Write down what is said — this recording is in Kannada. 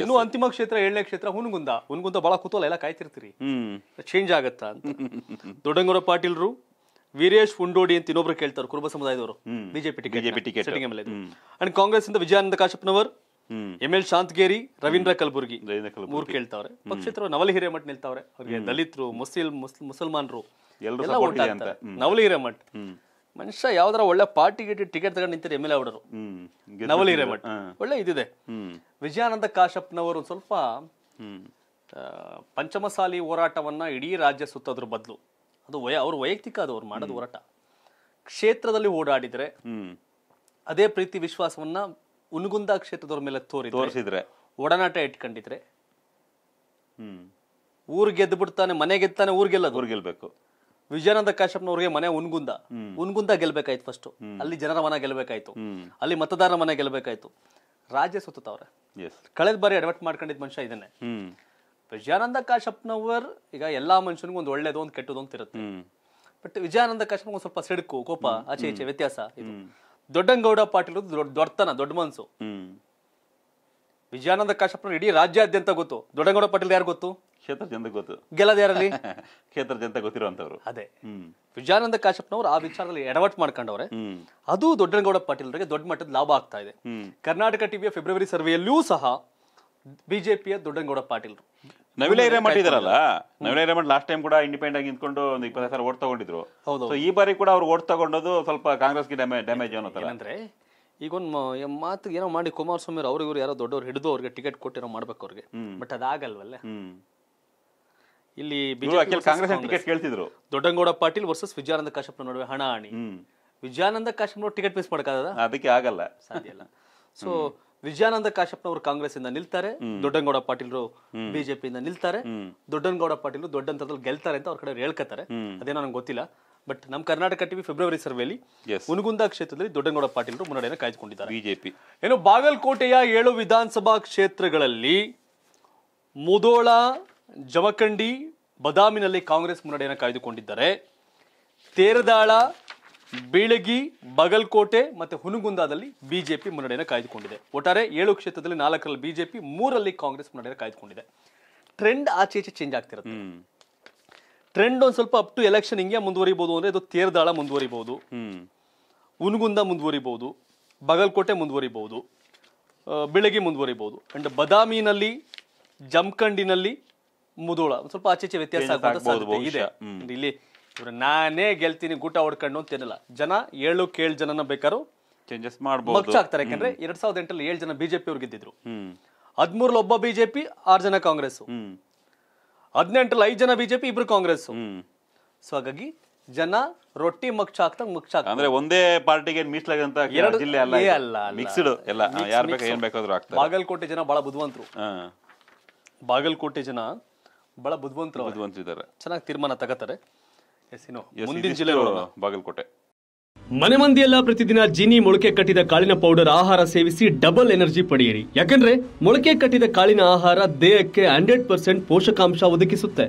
ಇನ್ನು ಅಂತಿಮ ಕ್ಷೇತ್ರ ಏಳನೇ ಕ್ಷೇತ್ರ ಹುನಗುಂದ ಹುನಗುಂದ ಬಹಳ ಕುತೂಹಲ ಎಲ್ಲ ಕಾಯ್ತಿರ್ತೀರಿ ಚೇಂಜ್ ಆಗತ್ತಾ ಅಂತ ಪಾಟೀಲ್ರು ವೀರೇಶ್ ಉಂಡೋಡಿ ಅಂತ ಇನ್ನೊಬ್ರು ಕೇಳ್ತಾರೆ ಕುರುಬ ಸಮುದಾಯದವರು ಬಿಜೆಪಿ ಟಿಕೆಟ್ ಅಂಡ್ ಕಾಂಗ್ರೆಸ್ ಇಂದ ವಿಜಯಾನಂದ ಕಾಶಪ್ಪನವರ್ ಎಂ ಎಲ್ ಶಾಂತಗೇರಿ ರವೀಂದ್ರ ಕಲಬುರ್ಗಿ ಮೂರ್ ಕೇಳ್ತಾವ್ರೆ ಪಕ್ಷೇತರ ನವಲಿ ಹಿರೇಮಠ್ ನಿಲ್ತಾವ್ರೆ ಅವ್ರಿಗೆ ದಲಿತರು ಮುಸ್ಲಿಂ ಮುಸಲ್ಮಾನರು ನವಲಿ ಹಿರೇಮಠ್ ಮನುಷ್ಯ ಯಾವ್ದಾರ ಒಳ್ಳೆ ಪಾರ್ಟಿಗೆ ಟಿಕೆಟ್ ತಗೊಂಡು ನಿಂತಾರೆ ಎಂ ಎಲ್ ಎ ಅವಡರು ನವಲಿ ಹಿರೇಮಠ್ ಒಳ್ಳೆ ಇದಿದೆ ವಿಜಯಾನಂದ ಕಾಶಪ್ಪನವರು ಸ್ವಲ್ಪ ಪಂಚಮಸಾಲಿ ಹೋರಾಟವನ್ನ ಇಡೀ ರಾಜ್ಯ ಸುತ್ತದ್ರ ಬದಲು ಅದು ವಯ ಅವ್ರ ವೈಯಕ್ತಿಕ ಅದು ಅವ್ರು ಮಾಡೋದು ಹೋರಾಟ ಕ್ಷೇತ್ರದಲ್ಲಿ ಓಡಾಡಿದ್ರೆ ಅದೇ ಪ್ರೀತಿ ವಿಶ್ವಾಸವನ್ನ ಉನ್ಗುಂದ ಕ್ಷೇತ್ರದವ್ರ ಮೇಲೆ ತೋರಿ ತೋರಿಸಿದ್ರೆ ಒಡನಾಟ ಇಟ್ಕೊಂಡಿದ್ರೆ ಊರ್ ಗೆದ್ದು ಬಿಡ್ತಾನೆ ಮನೆ ಗೆದ್ದಾನೆ ಊರ್ ಗೆಲ್ಲ ಊರ್ ಗೆಲ್ಬೇಕು ವಿಜಯಾನಂದ ಕಾಶ್ಯಪ್ನವ್ರಿಗೆ ಮನೆ ಉನ್ಗುಂದ ಉನ್ಗುಂದ ಗೆಲ್ಬೇಕಾಯ್ತು ಫಸ್ಟ್ ಅಲ್ಲಿ ಜನರ ಮನ ಗೆಲ್ಬೇಕಾಯ್ತು ಅಲ್ಲಿ ಮತದಾರರ ಮನೆ ಗೆಲ್ಬೇಕಾಯ್ತು ರಾಜ್ಯ ಸುತ್ತವ್ರೆ ಕಳೆದ ಬಾರಿ ಅಡ್ವರ್ಟ್ ಮಾಡ್ಕೊಂಡಿದ್ದ ಮನುಷ್ಯ ಇದನ್ನೇ ವಿಜಯಾನಂದ ಕಾಶಪ್ಪನವರ್ ಈಗ ಎಲ್ಲಾ ಮನುಷ್ಯನಿಗೂ ಒಂದು ಒಳ್ಳೇದು ಒಂದು ಕೆಟ್ಟದು ಅಂತ ಇರುತ್ತೆ ಬಟ್ ವಿಜಯಾನಂದ ಕಾಶಪ್ಪ ಒಂದು ಸ್ವಲ್ಪ ಸಿಡುಕು ಕೋಪ ಆಚೆ ಈಚೆ ವ್ಯತ್ಯಾಸ ಇದು ದೊಡ್ಡಂಗೌಡ ಪಾಟೀಲ್ ದೊಡ್ಡತನ ದೊಡ್ಡ ಮನಸ್ಸು ವಿಜಯಾನಂದ ಕಾಶಪ್ಪನ ಇಡೀ ರಾಜ್ಯಾದ್ಯಂತ ಗೊತ್ತು ದೊಡ್ಡಂಗೌಡ ಪಾಟೀಲ್ ಯಾರು ಗೊತ್ತು ಕ್ಷೇತ್ರ ಜನತೆ ಗೊತ್ತು ಗೆಲ್ಲದ್ಯಾರಲ್ಲಿ ಕ್ಷೇತ್ರ ಜನತೆ ಗೊತ್ತಿರುವಂತವ್ರು ಅದೇ ವಿಜಯಾನಂದ ಕಾಶಪ್ಪನವರು ಆ ವಿಚಾರದಲ್ಲಿ ಎಡವಟ್ ಮಾಡ್ಕೊಂಡವ್ರೆ ಅದು ದೊಡ್ಡನಗೌಡ ಪಾಟೀಲ್ರಿಗೆ ದೊಡ್ಡ ಮಟ್ಟದ ಲಾಭ ಆಗ್ತಾ ಇದೆ ಕರ್ನಾಟಕ ಟಿವಿಯ ಫೆಬ್ರವರಿ ಸರ್ವೆಯಲ್ಲೂ ಸಹ ಬಿಜೆಪಿಯ ದೊಡ್ಡನಗೌಡ ಪಾಟೀಲ್ರು ನವಿಲ ಹಿರೇಮಠ ಇದಾರಲ್ಲ ನವಿಲ ಹಿರೇಮಠ ಲಾಸ್ಟ್ ಟೈಮ್ ಕೂಡ ಇಂಡಿಪೆಂಡ್ ಆಗಿ ನಿಂತ್ಕೊಂಡು ಒಂದು ಇಪ್ಪತ್ತು ಸಾವಿರ ಓಟ್ ತಗೊಂಡಿದ್ರು ಸೊ ಈ ಬಾರಿ ಕೂಡ ಅವ್ರು ಓಟ್ ತಗೊಂಡದು ಸ್ವಲ್ಪ ಕಾಂಗ್ರೆಸ್ ಡ್ಯಾಮೇಜ್ ಡ್ಯಾಮೇಜ್ ಏನೋ ತರ ಅಂದ್ರೆ ಈಗ ಒಂದು ಮಾತು ಏನೋ ಮಾಡಿ ಕುಮಾರಸ್ವಾಮಿ ಅವ್ರಿಗೂ ಯಾರೋ ದೊಡ್ಡವ್ರು ಹಿಡಿದು ಅವ್ರಿಗೆ ಟಿಕೆಟ್ ಕೊಟ್ಟಿರೋ ಮಾಡ್ಬೇಕು ಅವ್ರಿಗೆ ಬಟ್ ಅದಾಗಲ್ವಲ್ಲ ಇಲ್ಲಿ ಕಾಂಗ್ರೆಸ್ ಟಿಕೆಟ್ ಕೇಳ್ತಿದ್ರು ದೊಡ್ಡಂಗೌಡ ಪಾಟೀಲ್ ವರ್ಸಸ್ ವಿಜಯಾನಂದ ಕಾಶ್ಯಪ್ ನಡುವೆ ಹಣಾಹಣಿ ವಿಜಯಾನಂದ ಕಾಶ್ಯಪ್ನವ್ರು ಟಿಕೆಟ್ ಮಿಸ್ ಮಾಡಕ್ಕಾಗದ ಅದಕ್ಕೆ ಆಗಲ್ಲ ಸಾಧ್ಯ ಇಲ್ಲ ಸೊ ವಿಜಯಾನಂದ ಕಾಶ್ಯಪ್ನವರು ಕಾಂಗ್ರೆಸ್ ಇಂದ ನಿಲ್ತಾರೆ ದೊಡ್ಡಂಗೌಡ ಪಾಟೀಲ್ರು ಬಿಜೆಪಿಯಿಂದ ನಿಲ್ತಾರೆ ದೊಡ್ಡನಗೌಡ ಪಾಟೀಲ್ ದೊಡ್ಡ ಗೆಲ್ತಾರೆ ಅಂತ ಅವ್ರ ಕಡೆ ಹೇಳ್ಕತ್ತಾರೆ ಅದೇನೋ ನಂಗೆ ಗೊತ್ತಿಲ್ಲ ಬಟ್ ನಮ್ಮ ಕರ್ನಾಟಕ ಟಿವಿ ಫೆಬ್ರವರಿ ಸರ್ವೆಯಲ್ಲಿ ಮುನಗುಂದ ಕ್ಷೇತ್ರದಲ್ಲಿ ದೊಡ್ಡಂಗೌಡ ಪಾಟೀಲ್ರು ಮುನ್ನಡೆಯನ್ನು ಕಾಯ್ದುಕೊಂಡಿದ್ದಾರೆ ಬಿಜೆಪಿ ಏನು ಬಾಗಲಕೋಟೆಯ ಏಳು ವಿಧಾನಸಭಾ ಕ್ಷೇತ್ರಗಳಲ್ಲಿ ಮುದೋಳ ಜಮಖಂಡಿ ಬದಾಮಿನಲ್ಲಿ ಕಾಂಗ್ರೆಸ್ ಮುನ್ನಡೆಯನ್ನು ಕಾಯ್ದುಕೊಂಡಿದ್ದಾರೆ ತೇರದಾಳ ಬೀಳಗಿ ಬಗಲ್ಕೋಟೆ ಮತ್ತು ಹುನಗುಂದದಲ್ಲಿ ಬಿಜೆಪಿ ಮುನ್ನಡೆಯನ್ನು ಕಾಯ್ದುಕೊಂಡಿದೆ ಒಟ್ಟಾರೆ ಏಳು ಕ್ಷೇತ್ರದಲ್ಲಿ ನಾಲ್ಕರಲ್ಲಿ ಬಿಜೆಪಿ ಮೂರಲ್ಲಿ ಕಾಂಗ್ರೆಸ್ ಮುನ್ನಡೆಯನ್ನು ಕಾಯ್ದುಕೊಂಡಿದೆ ಟ್ರೆಂಡ್ ಆಚೆ ಈಚೆ ಚೇಂಜ್ ಆಗ್ತಿರುತ್ತೆ ಟ್ರೆಂಡ್ ಒಂದು ಸ್ವಲ್ಪ ಅಪ್ ಟು ಎಲೆಕ್ಷನ್ ಹಿಂಗೆ ಮುಂದುವರಿಬಹುದು ಅಂದರೆ ಇದು ತೇರದಾಳ ಮುಂದುವರಿಬಹುದು ಹುನಗುಂದ ಮುಂದುವರಿಬಹುದು ಬಗಲ್ಕೋಟೆ ಮುಂದುವರಿಬಹುದು ಬೆಳಗ್ಗೆ ಮುಂದುವರಿಬಹುದು ಅಂಡ್ ಬದಾಮಿನಲ್ಲಿ ಜಮಖಂಡಿನಲ್ಲಿ ಮುದುಳ ಸ್ವಲ್ಪ ಆಚೆ ವ್ಯತ್ಯಾಸ ಆಗುವಂತ ಇದೆ ಇಲ್ಲಿ ಇವ್ರು ನಾನೇ ಗೆಲ್ತೀನಿ ಗೂಟ ಹೊಡ್ಕೊಂಡು ಅಂತ ಏನಿಲ್ಲ ಜನ ಏಳು ಕೇಳು ಜನನ ಬೇಕಾರು ಚೇಂಜಸ್ ಮಾಡಬಹುದು ಆಗ್ತಾರೆ ಯಾಕಂದ್ರೆ ಎರಡ್ ಸಾವಿರದ ಎಂಟಲ್ಲಿ ಏಳು ಜನ ಬಿಜೆಪಿ ಅವ್ರಿಗೆ ಗೆದ್ದಿದ್ರು ಹದಿಮೂರಲ್ಲಿ ಒಬ್ಬ ಬಿಜೆಪಿ ಆರ್ ಜನ ಕಾಂಗ್ರೆಸ್ ಹದಿನೆಂಟರಲ್ಲಿ ಐದು ಜನ ಬಿಜೆಪಿ ಇಬ್ರು ಕಾಂಗ್ರೆಸ್ ಸೊ ಹಾಗಾಗಿ ಜನ ರೊಟ್ಟಿ ಮಕ್ಷ ಹಾಕ್ತಾ ಮಕ್ಷ ಅಂದ್ರೆ ಒಂದೇ ಪಾರ್ಟಿಗೆ ಮೀಸಲಾಗಿದಂತ ಜಿಲ್ಲೆ ಅಲ್ಲ ಅಲ್ಲ ಮಿಕ್ಸ್ಡ್ ಎಲ್ಲ ಯಾರು ಏನ್ ಬಾಗಲಕೋಟೆ ಜನ ಬಹಳ ಬುದ್ಧಿವಂತರು ಬಾಗಲಕೋಟೆ ಜನ ಬಹಳ ಬುದ್ಧಿವಂತರ ಬುದ್ಧಿವಂತರಿದ್ದಾರೆ ಚೆನ್ನಾಗಿ ತೀರ್ಮಾನ ತಗೋತಾರೆ ಮುಂದಿನ ಜಿಲ್ಲೆ ಬಾಗಲಕೋಟೆ ಮನೆ ಮಂದಿಯೆಲ್ಲ ಪ್ರತಿದಿನ ಜಿನಿ ಮೊಳಕೆ ಕಟ್ಟಿದ ಕಾಳಿನ ಪೌಡರ್ ಆಹಾರ ಸೇವಿಸಿ ಡಬಲ್ ಎನರ್ಜಿ ಪಡೆಯಿರಿ ಯಾಕಂದ್ರೆ ಮೊಳಕೆ ಕಟ್ಟಿದ ಕಾಳಿನ ಆಹಾರ ದೇಹಕ್ಕೆ ಹಂಡ್ರೆಡ್ ಪರ್ಸೆಂಟ್ ಪೋಷಕಾಂಶ ಒದಗಿಸುತ್ತೆ